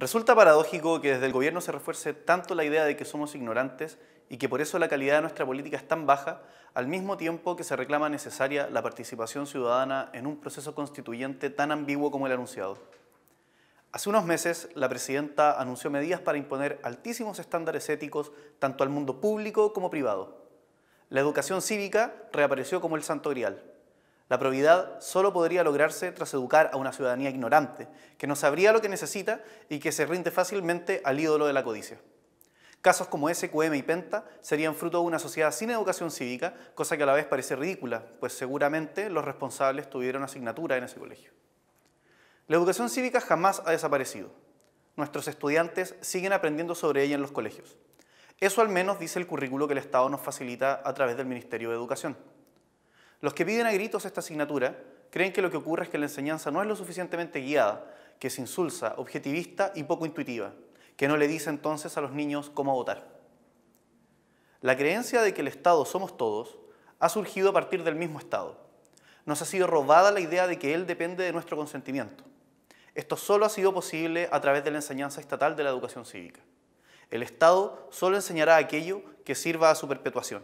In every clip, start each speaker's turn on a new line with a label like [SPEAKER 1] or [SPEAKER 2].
[SPEAKER 1] Resulta paradójico que desde el gobierno se refuerce tanto la idea de que somos ignorantes y que por eso la calidad de nuestra política es tan baja, al mismo tiempo que se reclama necesaria la participación ciudadana en un proceso constituyente tan ambiguo como el anunciado. Hace unos meses, la presidenta anunció medidas para imponer altísimos estándares éticos tanto al mundo público como privado. La educación cívica reapareció como el santo grial. La probidad solo podría lograrse tras educar a una ciudadanía ignorante, que no sabría lo que necesita y que se rinde fácilmente al ídolo de la codicia. Casos como SQM y Penta serían fruto de una sociedad sin educación cívica, cosa que a la vez parece ridícula, pues seguramente los responsables tuvieron asignatura en ese colegio. La educación cívica jamás ha desaparecido. Nuestros estudiantes siguen aprendiendo sobre ella en los colegios. Eso al menos dice el currículo que el Estado nos facilita a través del Ministerio de Educación. Los que piden a gritos esta asignatura creen que lo que ocurre es que la enseñanza no es lo suficientemente guiada, que es insulsa, objetivista y poco intuitiva, que no le dice entonces a los niños cómo votar. La creencia de que el Estado somos todos ha surgido a partir del mismo Estado. Nos ha sido robada la idea de que él depende de nuestro consentimiento. Esto solo ha sido posible a través de la enseñanza estatal de la educación cívica. El Estado solo enseñará aquello que sirva a su perpetuación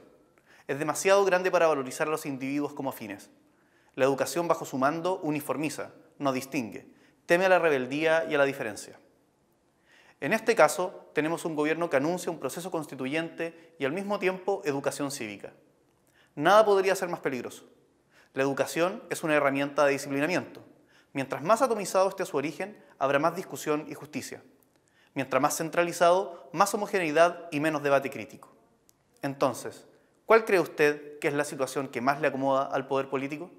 [SPEAKER 1] es demasiado grande para valorizar a los individuos como fines. La educación bajo su mando uniformiza, no distingue, teme a la rebeldía y a la diferencia. En este caso, tenemos un gobierno que anuncia un proceso constituyente y al mismo tiempo educación cívica. Nada podría ser más peligroso. La educación es una herramienta de disciplinamiento. Mientras más atomizado esté su origen, habrá más discusión y justicia. Mientras más centralizado, más homogeneidad y menos debate crítico. Entonces, ¿Cuál cree usted que es la situación que más le acomoda al poder político?